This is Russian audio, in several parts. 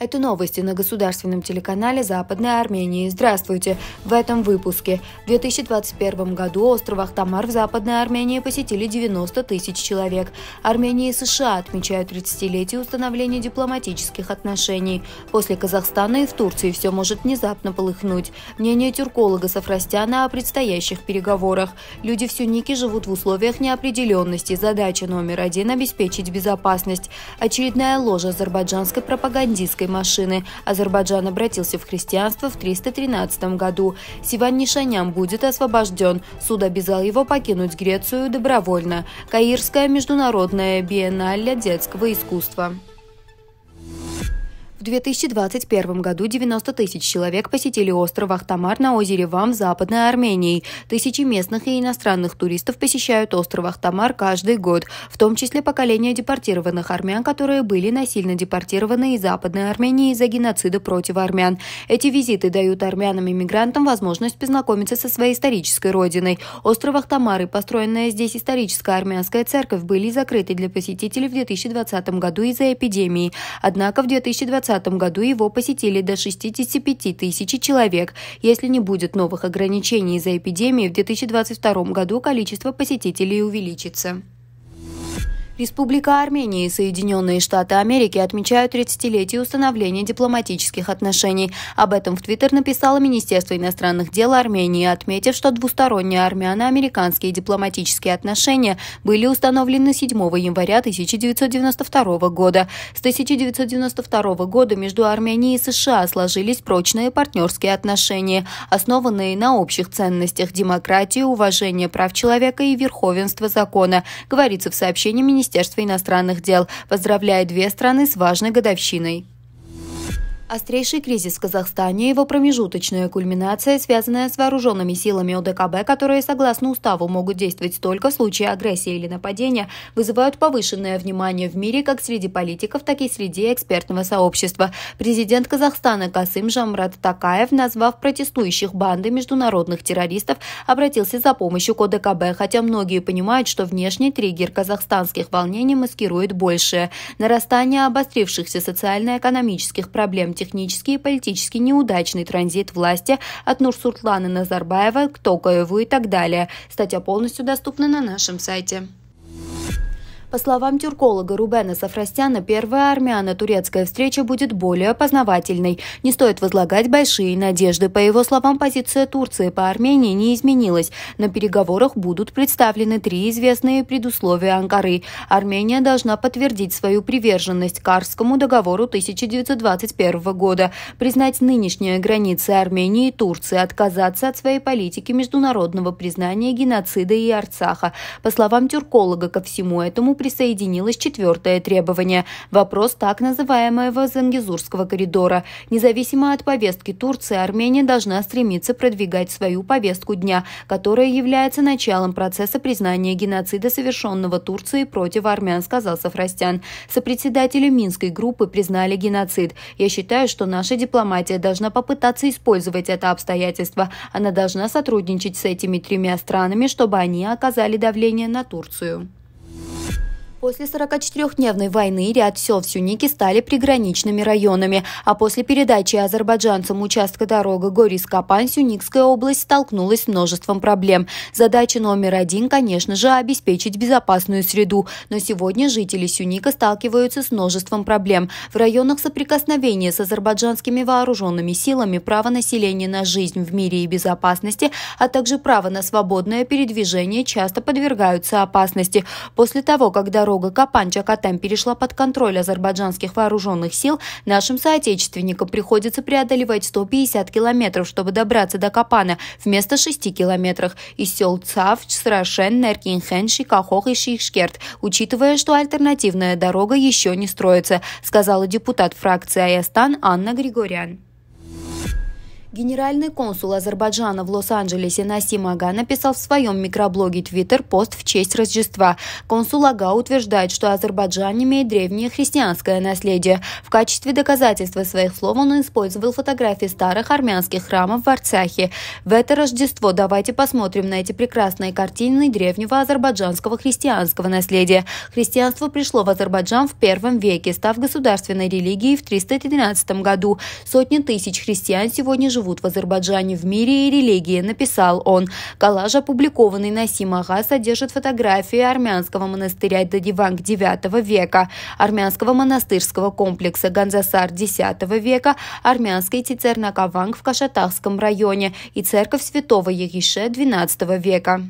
Это новости на государственном телеканале Западной Армении. Здравствуйте! В этом выпуске. В 2021 году остров Ахтамар в Западной Армении посетили 90 тысяч человек. Армения и США отмечают 30-летие установления дипломатических отношений. После Казахстана и в Турции все может внезапно полыхнуть. Мнение тюрколога Сафрастяна о предстоящих переговорах. Люди в Сюнике живут в условиях неопределенности. Задача номер один – обеспечить безопасность. Очередная ложь азербайджанской пропагандистской машины. Азербайджан обратился в христианство в 313 году. Сиван Нишанян будет освобожден. Суд обязал его покинуть Грецию добровольно. Каирская международная биеннале детского искусства. В 2021 году 90 тысяч человек посетили остров Ахтамар на озере Вам в Западной Армении. Тысячи местных и иностранных туристов посещают остров Ахтамар каждый год, в том числе поколение депортированных армян, которые были насильно депортированы из Западной Армении из-за геноцида против армян. Эти визиты дают армянам и мигрантам возможность познакомиться со своей исторической родиной. Остров Ахтамар и построенная здесь историческая армянская церковь были закрыты для посетителей в 2020 году из-за эпидемии. Однако в 2020 2020 году его посетили до 65 тысяч человек. Если не будет новых ограничений из-за эпидемии, в 2022 году количество посетителей увеличится. Республика Армения и Соединенные Штаты Америки отмечают 30-летие установления дипломатических отношений. Об этом в Твиттер написало Министерство иностранных дел Армении, отметив, что двусторонние армяно-американские дипломатические отношения были установлены 7 января 1992 года. С 1992 года между Арменией и США сложились прочные партнерские отношения, основанные на общих ценностях демократии, уважения прав человека и верховенства закона, говорится в сообщении Министерства Министерства иностранных дел, поздравляя две страны с важной годовщиной. Острейший кризис в Казахстане и его промежуточная кульминация, связанная с вооруженными силами ОДКБ, которые, согласно уставу, могут действовать только в случае агрессии или нападения, вызывают повышенное внимание в мире как среди политиков, так и среди экспертного сообщества. Президент Казахстана Касым Жамрат Такаев, назвав протестующих банды международных террористов, обратился за помощью к ОДКБ, хотя многие понимают, что внешний триггер казахстанских волнений маскирует большее – нарастание обострившихся социально-экономических проблем технический и политически неудачный транзит власти от нур Нурсултана Назарбаева к Токаеву и так далее. Статья полностью доступна на нашем сайте. По словам тюрколога Рубена Сафрастяна, первая армяно-турецкая встреча будет более познавательной. Не стоит возлагать большие надежды. По его словам, позиция Турции по Армении не изменилась. На переговорах будут представлены три известные предусловия Анкары. Армения должна подтвердить свою приверженность Карскому договору 1921 года, признать нынешние границы Армении и Турции, отказаться от своей политики международного признания геноцида и Арцаха. По словам тюрколога, ко всему этому присоединилось четвертое требование – вопрос так называемого Зангизурского коридора. Независимо от повестки Турции, Армения должна стремиться продвигать свою повестку дня, которая является началом процесса признания геноцида, совершенного Турцией против армян, сказал Сафрастян. Сопредседатели Минской группы признали геноцид. Я считаю, что наша дипломатия должна попытаться использовать это обстоятельство. Она должна сотрудничать с этими тремя странами, чтобы они оказали давление на Турцию. После 44-дневной войны ряд сел в Сюнике стали приграничными районами, а после передачи азербайджанцам участка дорога Горис-Капан Сюникская область столкнулась с множеством проблем. Задача номер один, конечно же, обеспечить безопасную среду, но сегодня жители Сюника сталкиваются с множеством проблем. В районах соприкосновения с азербайджанскими вооруженными силами право населения на жизнь в мире и безопасности, а также право на свободное передвижение часто подвергаются опасности. После того, как когда дорога Капан-Чакатам перешла под контроль азербайджанских вооруженных сил, нашим соотечественникам приходится преодолевать 150 километров, чтобы добраться до Капана вместо 6 километров из сел Цав, Срашен, Неркинхен, Шикахох и Шишкерт, учитывая, что альтернативная дорога еще не строится, сказала депутат фракции Аястан Анна Григорян. Генеральный консул Азербайджана в Лос-Анджелесе Насим Ага написал в своем микроблоге Twitter пост в честь Рождества. Консул Ага утверждает, что Азербайджан имеет древнее христианское наследие. В качестве доказательства своих слов он использовал фотографии старых армянских храмов в Арцахе. В это Рождество давайте посмотрим на эти прекрасные картины древнего азербайджанского христианского наследия. Христианство пришло в Азербайджан в первом веке, став государственной религией в 313 году. Сотни тысяч христиан сегодня живут живут в Азербайджане в мире и религии», – написал он. Коллаж, опубликованный на Симага, содержит фотографии армянского монастыря Дадиванг IX века, армянского монастырского комплекса Ганзасар X века, армянской Тицернакаванг в Кашатахском районе и церковь святого Егише XII века.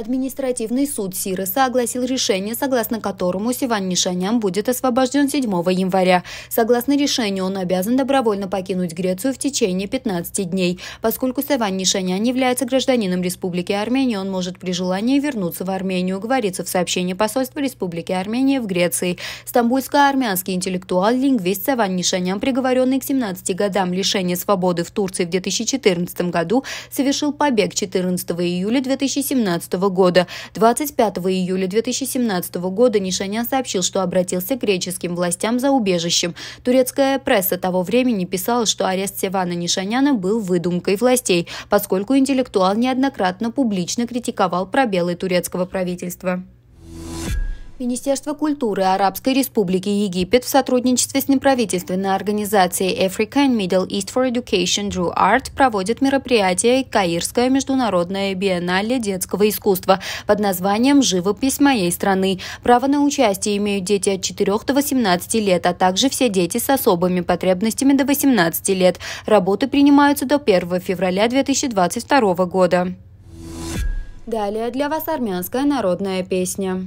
Административный суд Сириса огласил решение, согласно которому Сиван Нишанян будет освобожден 7 января. Согласно решению, он обязан добровольно покинуть Грецию в течение 15 дней. Поскольку Сиван Нишанян является гражданином Республики Армения, он может при желании вернуться в Армению, говорится в сообщении посольства Республики Армения в Греции. Стамбульско-армянский интеллектуал, лингвист Саван Нишанян, приговоренный к 17 годам лишения свободы в Турции в 2014 году, совершил побег 14 июля 2017 года года. 25 июля 2017 года Нишанян сообщил, что обратился к греческим властям за убежищем. Турецкая пресса того времени писала, что арест Севана Нишаняна был выдумкой властей, поскольку интеллектуал неоднократно публично критиковал пробелы турецкого правительства. Министерство культуры Арабской Республики Египет в сотрудничестве с неправительственной организацией African Middle East for Education Drew Art проводит мероприятие «Каирское международное биеннале детского искусства» под названием «Живопись моей страны». Право на участие имеют дети от 4 до 18 лет, а также все дети с особыми потребностями до 18 лет. Работы принимаются до 1 февраля 2022 года. Далее для вас армянская народная песня.